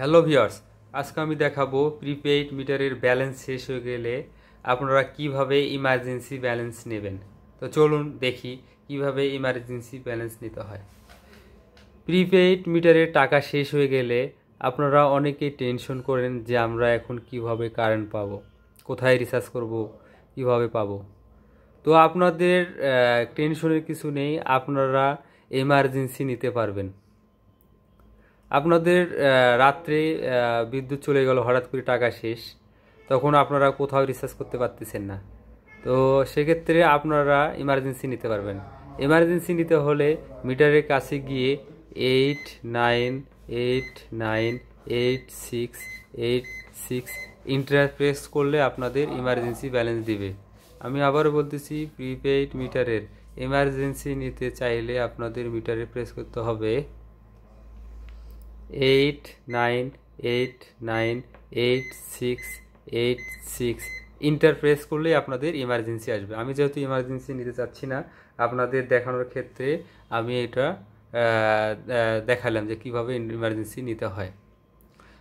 hello viewers আজকে আমি দেখাবো প্রিপেইড মিটারের ব্যালেন্স শেষ হয়ে গেলে আপনারা কিভাবে ইমার্জেন্সি ব্যালেন্স নেবেন তো চলুন দেখি কিভাবে ইমার্জেন্সি ব্যালেন্স নিতে হয় প্রিপেইড মিটারের টাকা শেষ হয়ে গেলে আপনারা অনেকেই টেনশন করেন যে আমরা এখন কিভাবে কারেন্ট পাব কোথায় রিচার্জ করব কিভাবে পাব তো আপনাদের টেনশনের কিছু নেই আপনারা এমার্জেন্সি নিতে পারবেন আপনাদের রাত্রে বিদ্যুৎ চলে গেল হঠাৎ করে টাকা শেষ তখন আপনারা কোথাও রিচার্জ করতে পারতেছেন না তো সেক্ষেত্রে আপনারা ইমার্জেন্সি নিতে পারবেন এমার্জেন্সি নিতে হলে মিটারের কাছে গিয়ে eight nine eight nine eight six eight six enter press করলে আপনাদের ইমার্জেন্সি ব্যালেন্স দিবে আমি আবারও বলতেছি প্রিপেইড মিটারের এমার্জেন্সি নিতে চাইলে আপনাদের মিটারে প্রেস করতে হবে eight nine eight nine eight six eight six enter press করলেই আপনাদের ইমার্জেন্সি আসবে আমি যেহেতু ইমার্জেন্সি নিতে চাচ্ছি না আপনাদের দেখানোর ক্ষেত্রে আমি এটা দেখালাম যে কিভাবে ইমার্জেন্সি নিতে হয়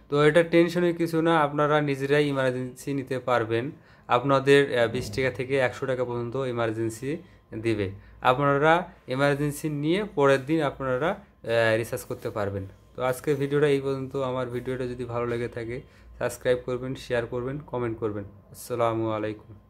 তো এটা টেনশনের কিছু না আপনারা নিজেরাই ইমার্জেন্সি নিতে পারবেন আপনাদের বিশ টাকা থেকে একশো টাকা পর্যন্ত ইমার্জেন্সি দিবে আপনারা এমার্জেন্সি নিয়ে পরের দিন আপনারা রিসার্চ করতে পারবেন তো আজকের ভিডিওটা এই পর্যন্ত আমার ভিডিওটা যদি ভালো লেগে থাকে সাবস্ক্রাইব করবেন শেয়ার করবেন কমেন্ট করবেন আসসালামু আলাইকুম